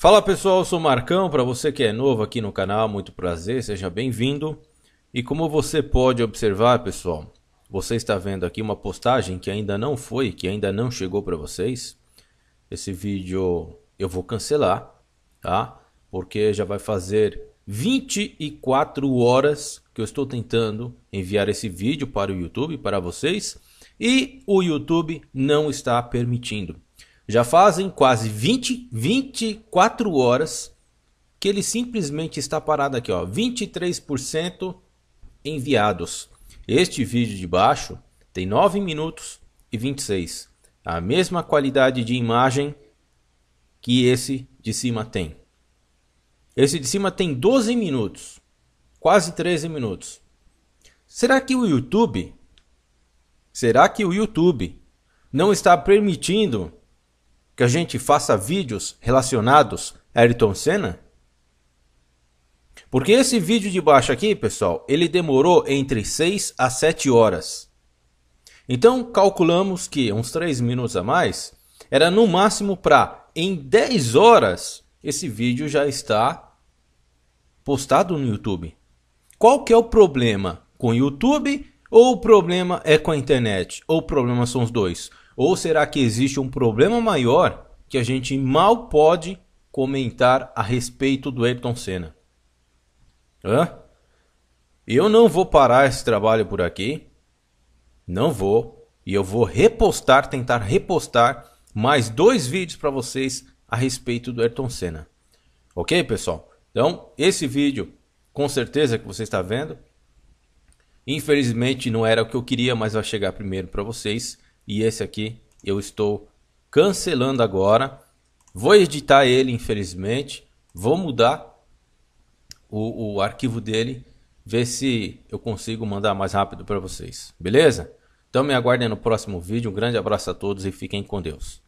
Fala pessoal, eu sou Marcão. Para você que é novo aqui no canal, muito prazer, seja bem-vindo. E como você pode observar, pessoal, você está vendo aqui uma postagem que ainda não foi, que ainda não chegou para vocês. Esse vídeo eu vou cancelar, tá? Porque já vai fazer 24 horas que eu estou tentando enviar esse vídeo para o YouTube, para vocês, e o YouTube não está permitindo. Já fazem quase 20, 24 horas que ele simplesmente está parado aqui, ó, 23% enviados. Este vídeo de baixo tem 9 minutos e 26. A mesma qualidade de imagem que esse de cima tem. Esse de cima tem 12 minutos, quase 13 minutos. Será que o YouTube Será que o YouTube não está permitindo que a gente faça vídeos relacionados a Ayrton Senna? Porque esse vídeo de baixo aqui, pessoal, ele demorou entre 6 a 7 horas. Então, calculamos que uns 3 minutos a mais era no máximo para em 10 horas esse vídeo já está postado no YouTube. Qual que é o problema? Com o YouTube ou o problema é com a internet? Ou o problema são os dois? Ou será que existe um problema maior que a gente mal pode comentar a respeito do Ayrton Senna? Hã? Eu não vou parar esse trabalho por aqui. Não vou. E eu vou repostar, tentar repostar mais dois vídeos para vocês a respeito do Ayrton Senna. Ok, pessoal? Então, esse vídeo, com certeza que você está vendo, infelizmente não era o que eu queria, mas vai chegar primeiro para vocês. E esse aqui eu estou cancelando agora. Vou editar ele, infelizmente. Vou mudar o, o arquivo dele. Ver se eu consigo mandar mais rápido para vocês. Beleza? Então me aguardem no próximo vídeo. Um grande abraço a todos e fiquem com Deus.